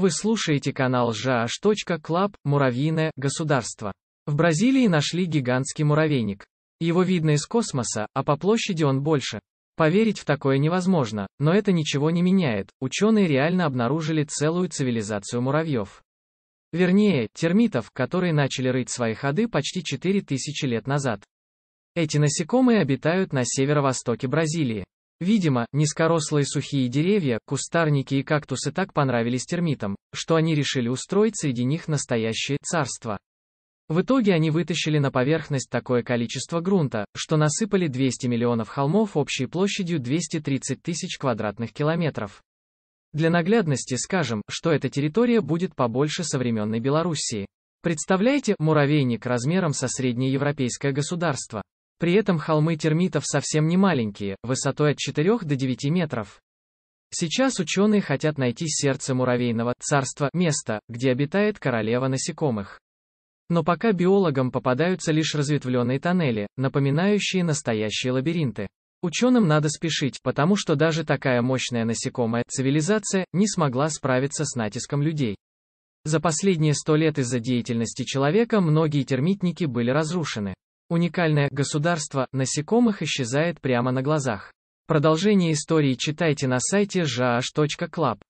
Вы слушаете канал жаш.клаб, муравьиное государство. В Бразилии нашли гигантский муравейник. Его видно из космоса, а по площади он больше. Поверить в такое невозможно, но это ничего не меняет, ученые реально обнаружили целую цивилизацию муравьев. Вернее, термитов, которые начали рыть свои ходы почти 4000 лет назад. Эти насекомые обитают на северо-востоке Бразилии. Видимо, низкорослые сухие деревья, кустарники и кактусы так понравились термитам, что они решили устроить среди них настоящее царство. В итоге они вытащили на поверхность такое количество грунта, что насыпали 200 миллионов холмов общей площадью 230 тысяч квадратных километров. Для наглядности скажем, что эта территория будет побольше современной Белоруссии. Представляете, муравейник размером со среднее европейское государство. При этом холмы термитов совсем не маленькие, высотой от 4 до 9 метров. Сейчас ученые хотят найти сердце муравейного царства, место, где обитает королева насекомых. Но пока биологам попадаются лишь разветвленные тоннели, напоминающие настоящие лабиринты. Ученым надо спешить, потому что даже такая мощная насекомая цивилизация не смогла справиться с натиском людей. За последние сто лет из-за деятельности человека многие термитники были разрушены. Уникальное государство насекомых исчезает прямо на глазах. Продолжение истории читайте на сайте jh.club.